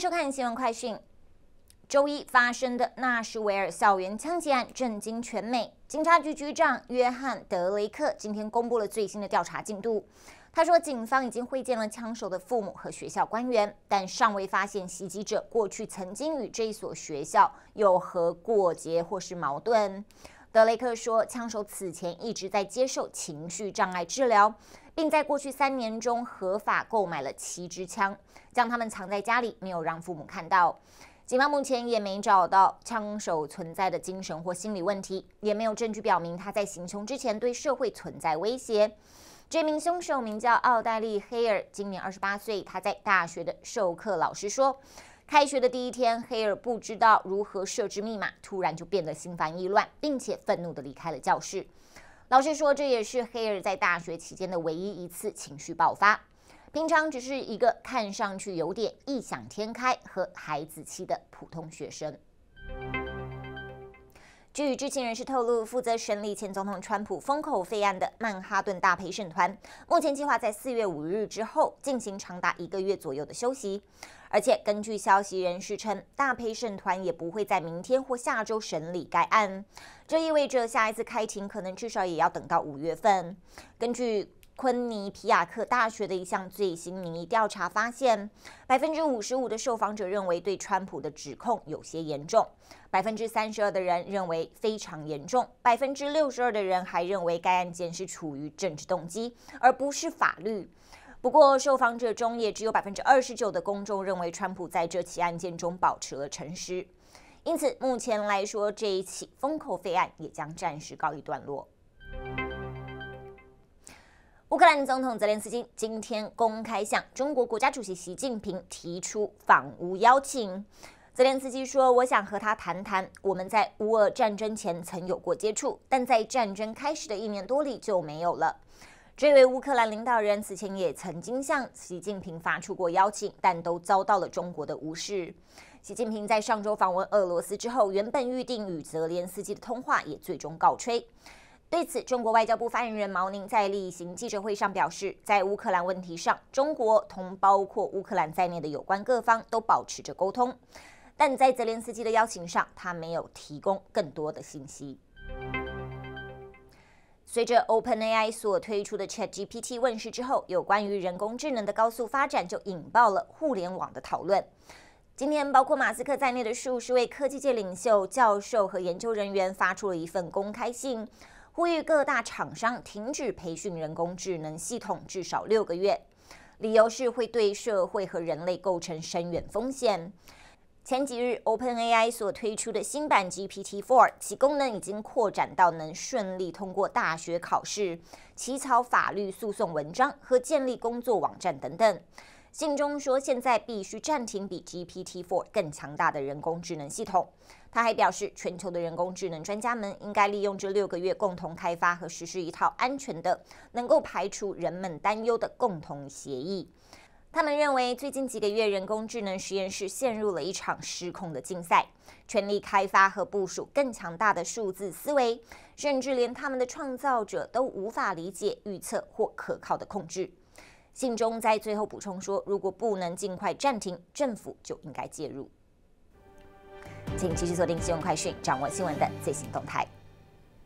收看新闻快讯。周一发生的纳什维尔校园枪击案震惊全美。警察局局长约翰·德雷克今天公布了最新的调查进度。他说，警方已经会见了枪手的父母和学校官员，但尚未发现袭击者过去曾经与这所学校有何过节或是矛盾。德雷克说，枪手此前一直在接受情绪障碍治疗，并在过去三年中合法购买了七支枪，将他们藏在家里，没有让父母看到。警方目前也没找到枪手存在的精神或心理问题，也没有证据表明他在行凶之前对社会存在威胁。这名凶手名叫奥黛丽·黑尔，今年二十八岁。他在大学的授课老师说。开学的第一天，黑尔不知道如何设置密码，突然就变得心烦意乱，并且愤怒地离开了教室。老师说，这也是黑尔在大学期间的唯一一次情绪爆发。平常只是一个看上去有点异想天开和孩子气的普通学生。据知情人士透露，负责审理前总统川普封口费案的曼哈顿大陪审团，目前计划在四月五日之后进行长达一个月左右的休息。而且，根据消息人士称，大陪审团也不会在明天或下周审理该案，这意味着下一次开庭可能至少也要等到五月份。根据昆尼皮亚克大学的一项最新民意调查发现，百分之五十五的受访者认为对川普的指控有些严重，百分之三十二的人认为非常严重，百分之六十二的人还认为该案件是处于政治动机而不是法律。不过，受访者中也只有百分之二十九的公众认为川普在这起案件中保持了诚实。因此，目前来说，这一起封口费案也将暂时告一段落。乌克兰总统泽连斯基今天公开向中国国家主席习近平提出访乌邀请。泽连斯基说：“我想和他谈谈，我们在乌俄战争前曾有过接触，但在战争开始的一年多里就没有了。”这位乌克兰领导人此前也曾经向习近平发出过邀请，但都遭到了中国的无视。习近平在上周访问俄罗斯之后，原本预定与泽连斯基的通话也最终告吹。对此，中国外交部发言人毛宁在例行记者会上表示，在乌克兰问题上，中国同包括乌克兰在内的有关各方都保持着沟通，但在泽连斯基的邀请上，他没有提供更多的信息。随着 OpenAI 所推出的 ChatGPT 问世之后，有关于人工智能的高速发展就引爆了互联网的讨论。今天，包括马斯克在内的数十位科技界领袖、教授和研究人员发出了一份公开信。呼吁各大厂商停止培训人工智能系统至少六个月，理由是会对社会和人类构成深远风险。前几日，OpenAI 所推出的新版 GPT-4，其功能已经扩展到能顺利通过大学考试、起草法律诉讼文章和建立工作网站等等。信中说，现在必须暂停比 GPT-4 更强大的人工智能系统。他还表示，全球的人工智能专家们应该利用这六个月，共同开发和实施一套安全的、能够排除人们担忧的共同协议。他们认为，最近几个月人工智能实验室陷入了一场失控的竞赛，全力开发和部署更强大的数字思维，甚至连他们的创造者都无法理解、预测或可靠的控制。信中在最后补充说：“如果不能尽快暂停，政府就应该介入。”请继续锁定《新闻快讯》，掌握新闻的最新动态。